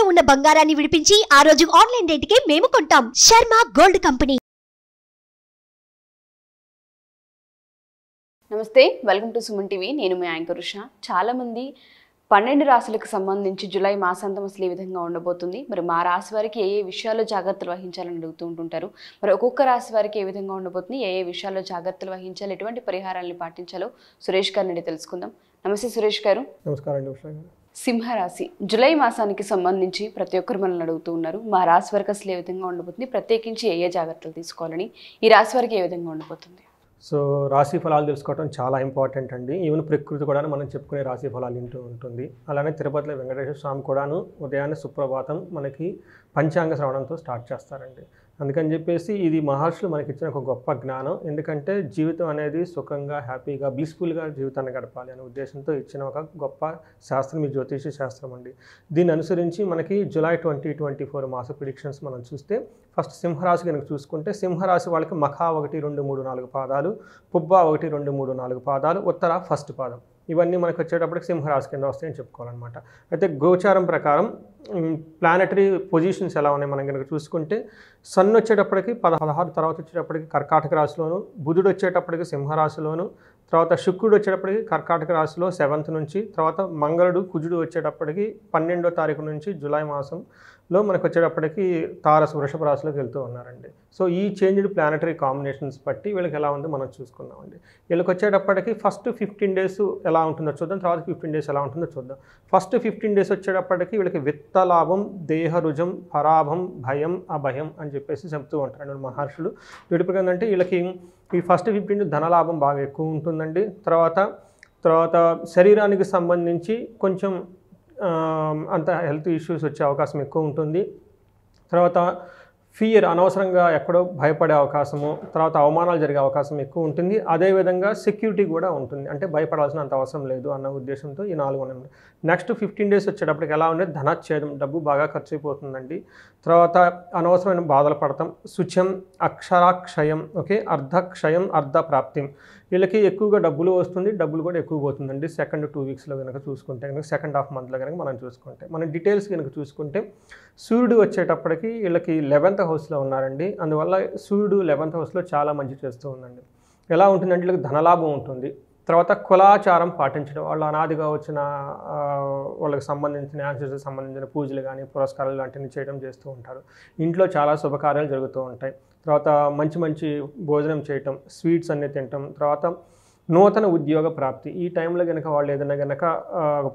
తాకట్టులో ఉన్న బంగారాన్ని విడిపించి ఆ రోజు ఆన్లైన్ రేటుకే మేము కొంటాం శర్మ గోల్డ్ కంపెనీ నమస్తే వెల్కమ్ టు సుమన్ టీవీ నేను మీ యాంకర్ ఉష చాలామంది పన్నెండు రాశులకు సంబంధించి జూలై మాసాంతం అసలు ఏ విధంగా ఉండబోతుంది మరి మా రాశి వారికి ఏ ఏ విషయాల్లో జాగ్రత్తలు వహించాలని అడుగుతూ ఉంటుంటారు మరి ఒక్కొక్క రాశి వారికి ఏ విధంగా ఉండబోతుంది ఏ ఏ విషయాల్లో జాగ్రత్తలు వహించాలి ఎటువంటి పరిహారాలను పాటించాలో సురేష్ గారిని తెలుసుకుందాం నమస్తే సురేష్ గారు నమస్కారం సింహరాశి జులై మాసానికి సంబంధించి ప్రతి ఒక్కరు మనల్ని అడుగుతూ ఉన్నారు మా రాశి వారికి అసలు ఏ విధంగా ఉండబోతుంది ప్రత్యేకించి ఏ ఏ జాగ్రత్తలు తీసుకోవాలని ఈ రాశి వరకు ఏ విధంగా ఉండబోతుంది సో రాశి ఫలాలు తెలుసుకోవడం చాలా ఇంపార్టెంట్ అండి ఈవెన్ ప్రకృతి కూడా మనం చెప్పుకునే రాశి ఫలాలు వింటూ ఉంటుంది అలానే తిరుపతిలో వెంకటేశ్వర స్వామి కూడాను ఉదయాన్నే సుప్రభాతం మనకి పంచాంగ శ్రవణంతో స్టార్ట్ చేస్తారండి అందుకని చెప్పేసి ఇది మహర్షులు మనకి ఇచ్చిన ఒక గొప్ప జ్ఞానం ఎందుకంటే జీవితం అనేది సుఖంగా హ్యాపీగా బ్లీస్ఫుల్గా జీవితాన్ని గడపాలి అనే ఉద్దేశంతో ఇచ్చిన ఒక గొప్ప శాస్త్రం ఈ జ్యోతిష శాస్త్రం అండి దీన్ని అనుసరించి మనకి జులై ట్వంటీ ట్వంటీ ఫోర్ మాస ప్రిడిక్షన్స్ మనం చూస్తే ఫస్ట్ సింహరాశి కనుక చూసుకుంటే సింహరాశి వాళ్ళకి మఖా ఒకటి రెండు మూడు నాలుగు పాదాలు పుబ్బా ఒకటి రెండు మూడు నాలుగు పాదాలు ఉత్తర ఫస్ట్ పాదం ఇవన్నీ మనకు వచ్చేటప్పటికి సింహరాశి కింద వస్తాయని చెప్పుకోవాలన్నమాట అయితే గోచారం ప్రకారం ప్లానటరీ పొజిషన్స్ ఎలా ఉన్నాయి మనం కనుక చూసుకుంటే సన్ వచ్చేటప్పటికి పదహారు తర్వాత వచ్చేటప్పటికి కర్కాటక రాశిలోను బుధుడు వచ్చేటప్పటికి సింహరాశిలోను తర్వాత శుక్రుడు వచ్చేటప్పటికి కర్కాటక రాశిలో సెవెంత్ నుంచి తర్వాత మంగళుడు కుజుడు వచ్చేటప్పటికి పన్నెండో తారీఖు నుంచి జూలై మాసం లో మనకు వచ్చేటప్పటికి తారస్ వృషభ రాశిలోకి వెళ్తూ ఉన్నారండి సో ఈ చేంజ్డ్ ప్లానటరీ కాంబినేషన్స్ బట్టి వీళ్ళకి ఎలా ఉందో మనం చూసుకుందామండి వీళ్ళకి వచ్చేటప్పటికి ఫస్ట్ ఫిఫ్టీన్ డేస్ ఎలా ఉంటుందో చూద్దాం తర్వాత ఫిఫ్టీన్ డేస్ ఎలా ఉంటుందో చూద్దాం ఫస్ట్ ఫిఫ్టీన్ డేస్ వచ్చేటప్పటికి వీళ్ళకి విత్తలాభం దేహరుజం పరాభం భయం అభయం అని చెప్పేసి చెప్తూ ఉంటారండి మహర్షులు వీటి ఏంటంటే వీళ్ళకి ఈ ఫస్ట్ ఫిఫ్టీన్ ధనలాభం బాగా ఎక్కువ ఉంటుందండి తర్వాత తర్వాత శరీరానికి సంబంధించి కొంచెం అంత హెల్త్ ఇష్యూస్ వచ్చే అవకాశం ఎక్కువ ఉంటుంది తర్వాత ఫియర్ అనవసరంగా ఎక్కడో భయపడే అవకాశము తర్వాత అవమానాలు జరిగే అవకాశం ఎక్కువ ఉంటుంది అదేవిధంగా సెక్యూరిటీ కూడా ఉంటుంది అంటే భయపడాల్సిన అంత అవసరం లేదు అన్న ఉద్దేశంతో ఈ నాలుగు ఉన్నాయి నెక్స్ట్ ఫిఫ్టీన్ డేస్ వచ్చేటప్పటికి ఎలా ఉండేది ధనచ్ఛేదం డబ్బు బాగా ఖర్చు అయిపోతుందండి తర్వాత అనవసరమైన బాధలు పడతాం శుచ్యం అక్షరాక్షయం ఓకే అర్ధక్షయం ప్రాప్తి వీళ్ళకి ఎక్కువగా డబ్బులు వస్తుంది డబ్బులు కూడా ఎక్కువ పోతుందండి సెకండ్ టూ వీక్స్లో కనుక చూసుకుంటే కనుక సెకండ్ హాఫ్ మంత్లో కనుక మనం చూసుకుంటే మనం డీటెయిల్స్ కనుక చూసుకుంటే సూర్యుడు వచ్చేటప్పటికి వీళ్ళకి లెవెన్త్ హౌస్లో ఉన్నారండి అందువల్ల సూర్యుడు లెవెన్త్ హౌస్లో చాలా మంచి చేస్తూ ఉందండి ఎలా ఉంటుందంటే వీళ్ళకి ధనలాభం ఉంటుంది తర్వాత కులాచారం పాటించడం వాళ్ళు అనాదిగా వచ్చిన వాళ్ళకి సంబంధించిన యాన్సర్స్కి సంబంధించిన పూజలు కానీ పురస్కారాలు లాంటివి చేయడం చేస్తూ ఉంటారు ఇంట్లో చాలా శుభకార్యాలు జరుగుతూ ఉంటాయి తర్వాత మంచి మంచి భోజనం చేయటం స్వీట్స్ అన్నీ తినటం తర్వాత నూతన ఉద్యోగ ప్రాప్తి ఈ టైంలో కనుక వాళ్ళు ఏదైనా కనుక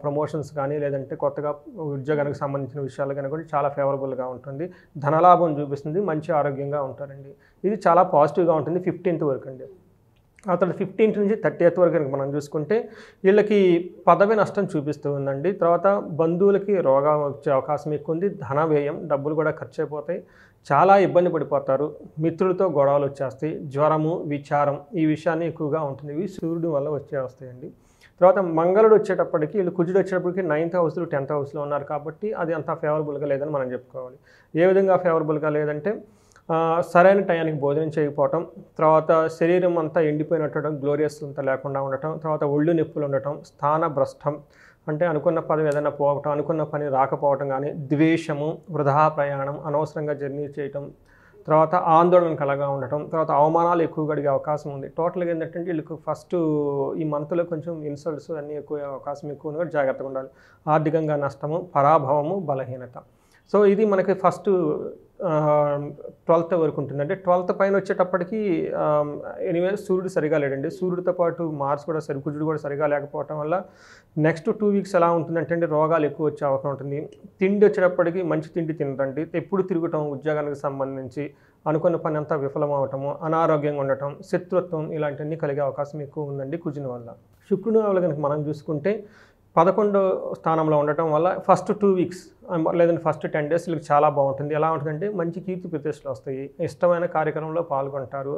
ప్రమోషన్స్ కానీ లేదంటే కొత్తగా ఉద్యోగానికి సంబంధించిన విషయాలు కనుక చాలా ఫేవరబుల్గా ఉంటుంది ధనలాభం చూపిస్తుంది మంచి ఆరోగ్యంగా ఉంటారండి ఇది చాలా పాజిటివ్గా ఉంటుంది ఫిఫ్టీన్త్ వరకు అండి ఆ తర్వాత ఫిఫ్టీన్త్ నుంచి థర్టీయత్ వరకు కనుక మనం చూసుకుంటే వీళ్ళకి పదవి నష్టం చూపిస్తూ ఉందండి తర్వాత బంధువులకి రోగం వచ్చే అవకాశం ఎక్కువ ఉంది ధన వ్యయం డబ్బులు కూడా ఖర్చు అయిపోతాయి చాలా ఇబ్బంది పడిపోతారు మిత్రులతో గొడవలు వచ్చేస్తాయి జ్వరము విచారం ఈ విషయాన్ని ఎక్కువగా ఉంటుంది ఇవి సూర్యుడి వల్ల వచ్చే వస్తాయండి తర్వాత మంగళుడు వచ్చేటప్పటికి వీళ్ళు కుజుడు వచ్చేటప్పటికి నైన్త్ హౌస్లో టెన్త్ హౌస్లో ఉన్నారు కాబట్టి అది అంత ఫేవరబుల్గా లేదని మనం చెప్పుకోవాలి ఏ విధంగా ఫేవరబుల్గా లేదంటే సరైన టయానికి భోజనం చేయకపోవటం తర్వాత శరీరం అంతా ఎండిపోయినట్టడం గ్లోరియస్ అంతా లేకుండా ఉండటం తర్వాత ఒళ్ళు నొప్పులు ఉండటం స్థాన భ్రష్టం అంటే అనుకున్న పని ఏదైనా పోవటం అనుకున్న పని రాకపోవటం కానీ ద్వేషము వృధా ప్రయాణం అనవసరంగా జర్నీ చేయటం తర్వాత ఆందోళన కలగా ఉండటం తర్వాత అవమానాలు ఎక్కువగా అడిగే అవకాశం ఉంది టోటల్గా ఏంటంటే వీళ్ళకి ఫస్ట్ ఈ మంత్లో కొంచెం ఇన్సల్ట్స్ అన్నీ ఎక్కువ అవకాశం ఎక్కువ ఉంది జాగ్రత్తగా ఉండాలి ఆర్థికంగా నష్టము పరాభవము బలహీనత సో ఇది మనకి ఫస్ట్ ట్వెల్త్ వరకు ఉంటుంది అంటే ట్వెల్త్ పైన వచ్చేటప్పటికి ఎనీవే సూర్యుడు సరిగా లేడండి సూర్యుడితో పాటు మార్స్ కూడా సరి కుజుడు కూడా సరిగా లేకపోవటం వల్ల నెక్స్ట్ టూ వీక్స్ ఎలా ఉంటుంది అంటే అండి రోగాలు ఎక్కువ వచ్చే అవకాశం ఉంటుంది తిండి వచ్చేటప్పటికి మంచి తిండి తినరండి ఎప్పుడు తిరగటం ఉద్యోగానికి సంబంధించి అనుకున్న పని అంతా విఫలమవటము అనారోగ్యంగా ఉండటం శత్రుత్వం ఇలాంటివన్నీ కలిగే అవకాశం ఎక్కువ ఉందండి కుజుని వల్ల శుక్రుని వల్ల కనుక మనం చూసుకుంటే పదకొండు స్థానంలో ఉండటం వల్ల ఫస్ట్ టూ వీక్స్ లేదంటే ఫస్ట్ టెన్ డేస్ వీళ్ళకి చాలా బాగుంటుంది ఎలా ఉంటుందంటే మంచి కీర్తి ప్రతిష్టలు వస్తాయి ఇష్టమైన కార్యక్రమంలో పాల్గొంటారు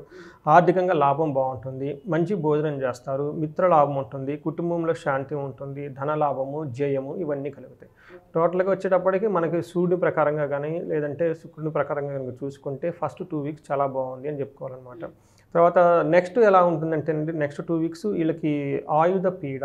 ఆర్థికంగా లాభం బాగుంటుంది మంచి భోజనం చేస్తారు మిత్ర లాభం ఉంటుంది కుటుంబంలో శాంతి ఉంటుంది ధన లాభము జయము ఇవన్నీ కలుగుతాయి టోటల్గా వచ్చేటప్పటికి మనకి సూర్యుడి ప్రకారంగా కానీ లేదంటే శుక్రుని ప్రకారంగా కనుక చూసుకుంటే ఫస్ట్ టూ వీక్స్ చాలా బాగుంది అని చెప్పుకోవాలన్నమాట తర్వాత నెక్స్ట్ ఎలా ఉంటుందంటే నెక్స్ట్ టూ వీక్స్ వీళ్ళకి ఆయుధ పీడ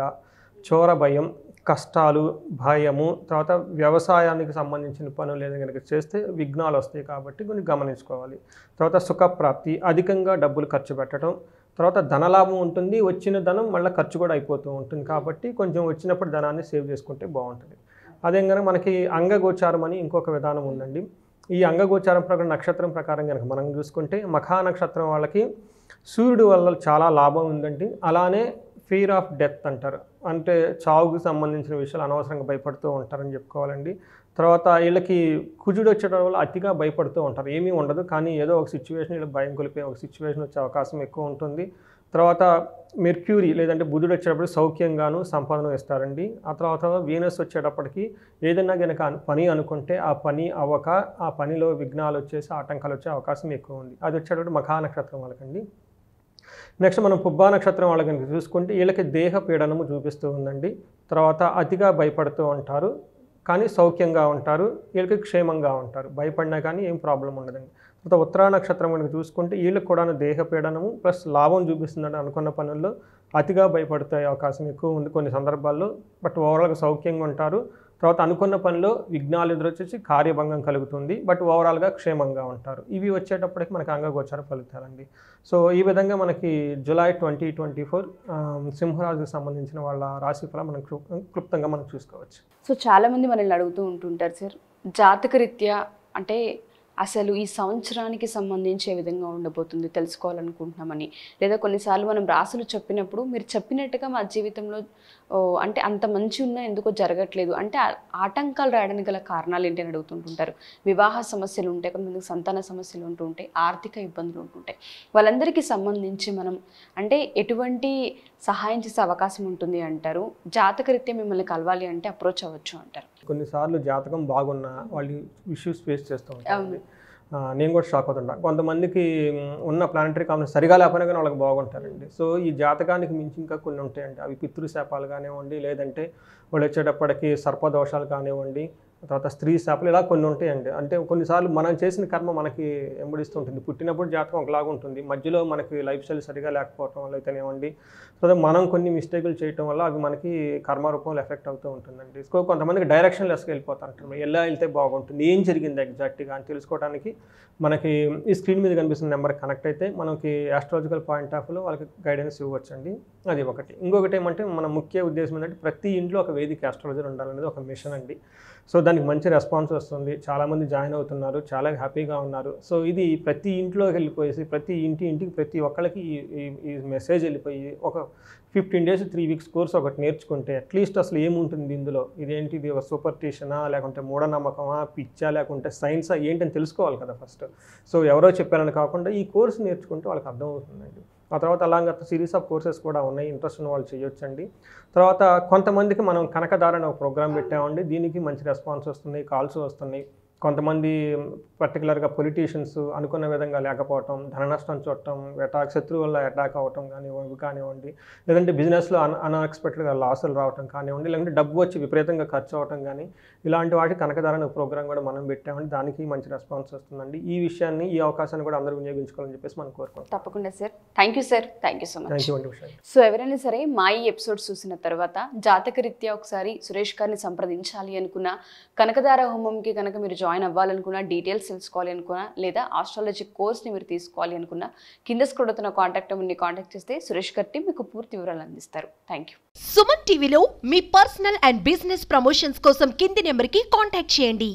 చోర భయం కష్టాలు భయము తర్వాత వ్యవసాయానికి సంబంధించిన పనులు ఏదైనా కనుక చేస్తే విఘ్నాలు వస్తాయి కాబట్టి కొన్ని గమనించుకోవాలి తర్వాత సుఖప్రాప్తి అధికంగా డబ్బులు ఖర్చు పెట్టడం తర్వాత ధనలాభం ఉంటుంది వచ్చిన ధనం మళ్ళీ ఖర్చు కూడా అయిపోతూ ఉంటుంది కాబట్టి కొంచెం వచ్చినప్పుడు ధనాన్ని సేవ్ చేసుకుంటే బాగుంటుంది అదేంగానే మనకి అంగగోచారం అని ఇంకొక విధానం ఉందండి ఈ అంగగోచారం ప్రకారం నక్షత్రం ప్రకారం కనుక మనం చూసుకుంటే మఖా నక్షత్రం వాళ్ళకి సూర్యుడు వల్ల చాలా లాభం ఉందండి అలానే ఫీర్ ఆఫ్ డెత్ అంటారు అంటే చావుకు సంబంధించిన విషయాలు అనవసరంగా భయపడుతూ ఉంటారని చెప్పుకోవాలండి తర్వాత వీళ్ళకి కుజుడు వచ్చేటప్పుడు వల్ల అతిగా భయపడుతూ ఉంటారు ఏమీ ఉండదు కానీ ఏదో ఒక సిచ్యువేషన్ వీళ్ళకి భయం కొలిపే ఒక సిచ్యువేషన్ వచ్చే అవకాశం ఎక్కువ ఉంటుంది తర్వాత మెర్క్యూరీ లేదంటే బుధుడు వచ్చేటప్పుడు సౌఖ్యంగాను సంపాదన ఇస్తారండి ఆ తర్వాత వీనస్ వచ్చేటప్పటికి ఏదైనా కనుక పని అనుకుంటే ఆ పని అవ్వక ఆ పనిలో విఘ్నాలు వచ్చేసి ఆటంకాలు వచ్చే అవకాశం ఎక్కువ ఉంది అది వచ్చేటప్పుడు మఖానక్షత్రం నక్షత్రం వాళ్ళకండి నెక్స్ట్ మనం పుబ్బా నక్షత్రం వాళ్ళ కనుక చూసుకుంటే వీళ్ళకి దేహ పీడనము చూపిస్తూ ఉందండి తర్వాత అతిగా భయపడుతూ ఉంటారు కానీ సౌఖ్యంగా ఉంటారు వీళ్ళకి క్షేమంగా ఉంటారు భయపడినా కానీ ఏం ప్రాబ్లం ఉండదండి తర్వాత ఉత్తరా నక్షత్రం కనుక చూసుకుంటే వీళ్ళకి కూడా దేహపీడనము ప్లస్ లాభం చూపిస్తుందండి అనుకున్న పనుల్లో అతిగా భయపడతాయి అవకాశం ఎక్కువ ఉంది కొన్ని సందర్భాల్లో బట్ ఓవరాల్గా సౌఖ్యంగా ఉంటారు తర్వాత అనుకున్న పనిలో విఘ్నాలు ఎదురొచ్చేసి కార్యభంగం కలుగుతుంది బట్ ఓవరాల్గా క్షేమంగా ఉంటారు ఇవి వచ్చేటప్పటికి మనకి అంగగోచర ఫలితాలండి సో ఈ విధంగా మనకి జులై ట్వంటీ ట్వంటీ ఫోర్ సింహరాజుకి సంబంధించిన వాళ్ళ రాశి ఫలం మనం క్లుప్తంగా మనం చూసుకోవచ్చు సో చాలామంది మనల్ని అడుగుతూ ఉంటుంటారు సార్ జాతకరీత్యా అంటే అసలు ఈ సంవత్సరానికి సంబంధించి ఏ విధంగా ఉండబోతుంది తెలుసుకోవాలనుకుంటున్నామని లేదా కొన్నిసార్లు మనం రాసులు చెప్పినప్పుడు మీరు చెప్పినట్టుగా మా జీవితంలో అంటే అంత మంచి ఉన్నా ఎందుకో జరగట్లేదు అంటే ఆటంకాలు రాయడానికి గల కారణాలు ఏంటి అని అడుగుతుంటుంటారు వివాహ సమస్యలు ఉంటాయి కొంతమందికి సంతాన సమస్యలు ఉంటూ ఉంటాయి ఆర్థిక ఇబ్బందులు ఉంటుంటాయి వాళ్ళందరికీ సంబంధించి మనం అంటే ఎటువంటి సహాయం చేసే అవకాశం ఉంటుంది అంటారు జాతకరీత్యా మిమ్మల్ని కలవాలి అంటే అప్రోచ్ అవ్వచ్చు అంటారు కొన్నిసార్లు జాతకం బాగున్నా వాళ్ళు ఇష్యూస్ ఫేస్ చేస్తూ ఉంటారు నేను కూడా షాక్ అవుతుంటా కొంతమందికి ఉన్న ప్లానటరీ కాంబినేషన్ సరిగా లేకపోయినా కానీ వాళ్ళకి బాగుంటారండి సో ఈ జాతకానికి మించి ఇంకా కొన్ని ఉంటాయండి అవి పితృశాపాలు కానివ్వండి లేదంటే వాళ్ళు వచ్చేటప్పటికి సర్పదోషాలు కానివ్వండి తర్వాత స్త్రీ శాపలు ఇలా కొన్ని ఉంటాయండి అంటే కొన్నిసార్లు మనం చేసిన కర్మ మనకి ఎంబడిస్తుంటుంది పుట్టినప్పుడు జాతకం ఒకలాగా ఉంటుంది మధ్యలో మనకి లైఫ్ స్టైల్ సరిగా లేకపోవటం వల్ల తర్వాత మనం కొన్ని మిస్టేకులు చేయటం వల్ల అవి మనకి కర్మ రూపంలో ఎఫెక్ట్ అవుతూ ఉంటుందండి సో కొంతమందికి డైరెక్షన్ లెస్కి వెళ్ళిపోతారు ఎలా వెళ్తే బాగుంటుంది ఏం జరిగింది ఎగ్జాక్ట్గా అని తెలుసుకోవడానికి మనకి ఈ స్క్రీన్ మీద కనిపిస్తున్న నెంబర్ కనెక్ట్ అయితే మనకి ఆస్ట్రాలజికల్ పాయింట్ ఆఫ్ లో వాళ్ళకి గైడెన్స్ ఇవ్వచ్చండి అది ఒకటి ఇంకొకటి ఏమంటే మన ముఖ్య ఉద్దేశం ఏంటంటే ప్రతి ఇంట్లో ఒక వేదిక ఆస్ట్రాలజర్ ఉండాలనేది ఒక మిషన్ అండి సో దాని దానికి మంచి రెస్పాన్స్ వస్తుంది చాలామంది జాయిన్ అవుతున్నారు చాలా హ్యాపీగా ఉన్నారు సో ఇది ప్రతి ఇంట్లోకి వెళ్ళిపోయేసి ప్రతి ఇంటి ఇంటికి ప్రతి ఒక్కళ్ళకి ఈ మెసేజ్ వెళ్ళిపోయి ఒక fifteen days three weeks course ఒకటి నేర్చుకుంటే అట్లీస్ట్ అసలు ఏముంటుంది ఇందులో ఇదేంటి ఇది ఒక టీషనా లేకుంటే మూఢనమ్మకమా పిచ్చా లేకుంటే సైన్సా ఏంటని తెలుసుకోవాలి కదా ఫస్ట్ సో ఎవరో చెప్పారని కాకుండా ఈ కోర్స్ నేర్చుకుంటే వాళ్ళకి అర్థమవుతుందండి ఆ తర్వాత అలాగే సిరీస్ ఆఫ్ కోర్సెస్ కూడా ఉన్నాయి ఇంట్రెస్ట్ ఉన్న వాళ్ళు చేయొచ్చండి తర్వాత కొంతమందికి మనం కనకదారని ఒక ప్రోగ్రామ్ పెట్టామండి దీనికి మంచి రెస్పాన్స్ వస్తున్నాయి కాల్స్ వస్తున్నాయి కొంతమంది పర్టికులర్గా పొలిటీషియన్స్ అనుకున్న విధంగా లేకపోవటం ధన నష్టం చూడటం అటాక్ శత్రువు వల్ల అటాక్ అవటం కానివ్వండి కానివ్వండి లేదంటే బిజినెస్లో అన్ అన్ఎక్స్పెక్టెడ్గా లాసులు రావటం కానివ్వండి లేదంటే డబ్బు వచ్చి విపరీతంగా ఖర్చు అవటం కానీ ఇలాంటి వాటి కనకధారణ ప్రోగ్రామ్ కూడా మనం పెట్టామండి దానికి మంచి రెస్పాన్స్ వస్తుందండి ఈ విషయాన్ని ఈ అవకాశాన్ని కూడా అందరూ వినియోగించుకోవాలని చెప్పేసి మనం కోరుకోవాలి తప్పకుండా sir thank you sir thank you so much thank you అండి సో ఎవరైనా సరే మా ఈ ఎపిసోడ్ చూసిన తర్వాత జాతకరీత్యా ఒకసారి సురేష్ గారిని సంప్రదించాలి అనుకున్న కనకధార హోమంకి కనుక మీరు జాయిన్ జాయిన్ అవ్వాలనుకున్నా డీటెయిల్స్ తెలుసుకోవాలి అనుకున్నా లేదా ఆస్ట్రాలజీ కోర్స్ని మీరు తీసుకోవాలి అనుకున్నా కింద స్క్రోడుతున్న కాంటాక్ట్ నెంబర్ని కాంటాక్ట్ చేస్తే సురేష్ గట్టి మీకు పూర్తి వివరాలు అందిస్తారు థ్యాంక్ యూ సుమన్ టీవీలో మీ పర్సనల్ అండ్ బిజినెస్ ప్రమోషన్స్ కోసం కింది నెంబర్కి కాంటాక్ట్ చేయండి